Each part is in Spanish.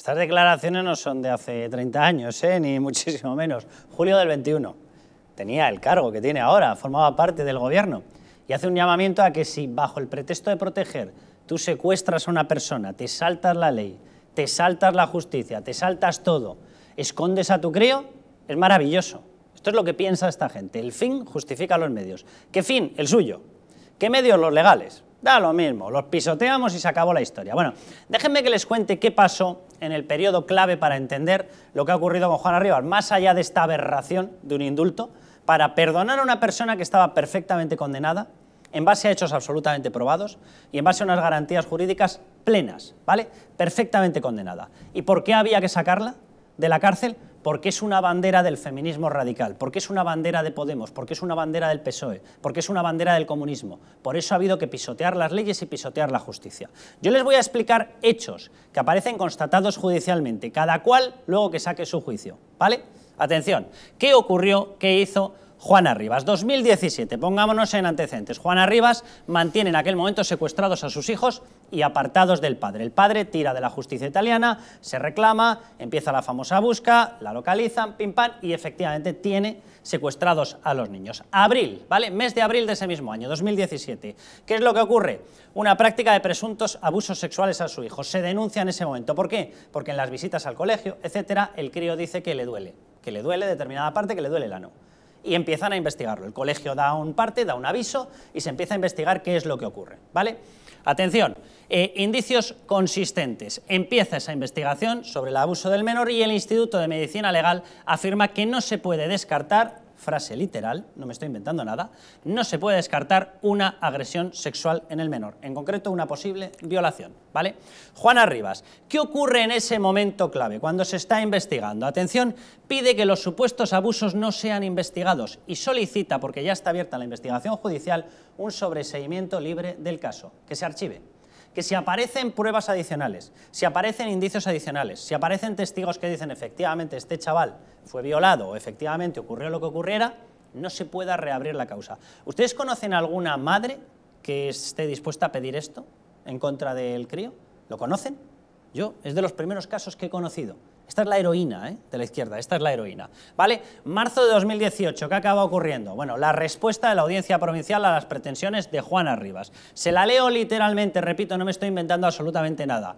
Estas declaraciones no son de hace 30 años, ¿eh? ni muchísimo menos. Julio del 21. Tenía el cargo que tiene ahora, formaba parte del gobierno. Y hace un llamamiento a que si, bajo el pretexto de proteger, tú secuestras a una persona, te saltas la ley, te saltas la justicia, te saltas todo, escondes a tu crío, es maravilloso. Esto es lo que piensa esta gente. El fin justifica los medios. ¿Qué fin? El suyo. ¿Qué medios? Los legales. Da lo mismo, los pisoteamos y se acabó la historia. Bueno, déjenme que les cuente qué pasó en el periodo clave para entender lo que ha ocurrido con Juana Rivas, más allá de esta aberración de un indulto, para perdonar a una persona que estaba perfectamente condenada, en base a hechos absolutamente probados y en base a unas garantías jurídicas plenas, ¿vale? Perfectamente condenada. ¿Y por qué había que sacarla de la cárcel? porque es una bandera del feminismo radical, porque es una bandera de Podemos, porque es una bandera del PSOE, porque es una bandera del comunismo. Por eso ha habido que pisotear las leyes y pisotear la justicia. Yo les voy a explicar hechos que aparecen constatados judicialmente, cada cual luego que saque su juicio. ¿Vale? Atención, ¿qué ocurrió? ¿Qué hizo? Juana Rivas. 2017, pongámonos en antecedentes. Juana Rivas mantiene en aquel momento secuestrados a sus hijos y apartados del padre. El padre tira de la justicia italiana, se reclama, empieza la famosa busca, la localizan, pim pam, y efectivamente tiene secuestrados a los niños. Abril, ¿vale? Mes de abril de ese mismo año, 2017. ¿Qué es lo que ocurre? Una práctica de presuntos abusos sexuales a su hijo. Se denuncia en ese momento. ¿Por qué? Porque en las visitas al colegio, etcétera, el crío dice que le duele, que le duele determinada parte, que le duele la no y empiezan a investigarlo. El colegio da un parte, da un aviso y se empieza a investigar qué es lo que ocurre. ¿vale? Atención, eh, indicios consistentes. Empieza esa investigación sobre el abuso del menor y el Instituto de Medicina Legal afirma que no se puede descartar frase literal, no me estoy inventando nada, no se puede descartar una agresión sexual en el menor, en concreto una posible violación, ¿vale? Juana Rivas, ¿qué ocurre en ese momento clave cuando se está investigando? Atención, pide que los supuestos abusos no sean investigados y solicita, porque ya está abierta la investigación judicial, un sobreseimiento libre del caso, que se archive que si aparecen pruebas adicionales, si aparecen indicios adicionales, si aparecen testigos que dicen efectivamente este chaval fue violado o efectivamente ocurrió lo que ocurriera, no se pueda reabrir la causa. ¿Ustedes conocen alguna madre que esté dispuesta a pedir esto en contra del crío? ¿Lo conocen? Yo, es de los primeros casos que he conocido. Esta es la heroína ¿eh? de la izquierda, esta es la heroína. ¿Vale? Marzo de 2018, ¿qué acaba ocurriendo? Bueno, la respuesta de la audiencia provincial a las pretensiones de Juana Rivas. Se la leo literalmente, repito, no me estoy inventando absolutamente nada.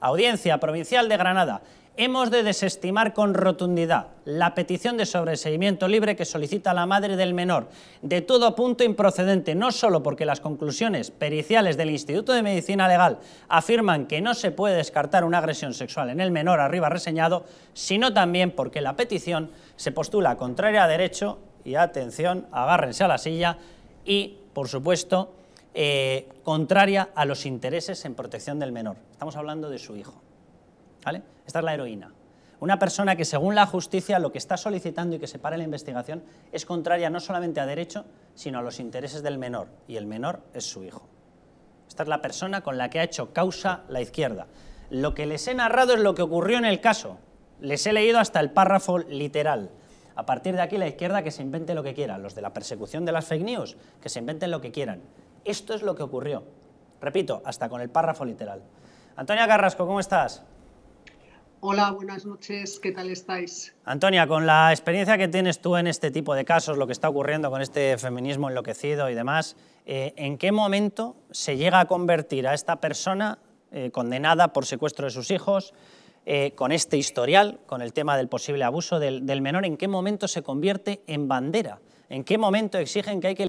Audiencia Provincial de Granada hemos de desestimar con rotundidad la petición de sobreseimiento libre que solicita la madre del menor, de todo punto improcedente, no solo porque las conclusiones periciales del Instituto de Medicina Legal afirman que no se puede descartar una agresión sexual en el menor arriba reseñado, sino también porque la petición se postula contraria a derecho, y atención, agárrense a la silla, y, por supuesto, eh, contraria a los intereses en protección del menor. Estamos hablando de su hijo. Esta es la heroína. Una persona que según la justicia lo que está solicitando y que se pare la investigación es contraria no solamente a derecho, sino a los intereses del menor, y el menor es su hijo. Esta es la persona con la que ha hecho causa la izquierda. Lo que les he narrado es lo que ocurrió en el caso. Les he leído hasta el párrafo literal. A partir de aquí la izquierda que se invente lo que quiera, los de la persecución de las fake news, que se inventen lo que quieran. Esto es lo que ocurrió. Repito, hasta con el párrafo literal. Antonia Carrasco, ¿cómo estás? Hola, buenas noches, ¿qué tal estáis? Antonia, con la experiencia que tienes tú en este tipo de casos, lo que está ocurriendo con este feminismo enloquecido y demás, eh, ¿en qué momento se llega a convertir a esta persona eh, condenada por secuestro de sus hijos, eh, con este historial, con el tema del posible abuso del, del menor, ¿en qué momento se convierte en bandera? ¿En qué momento exigen que hay que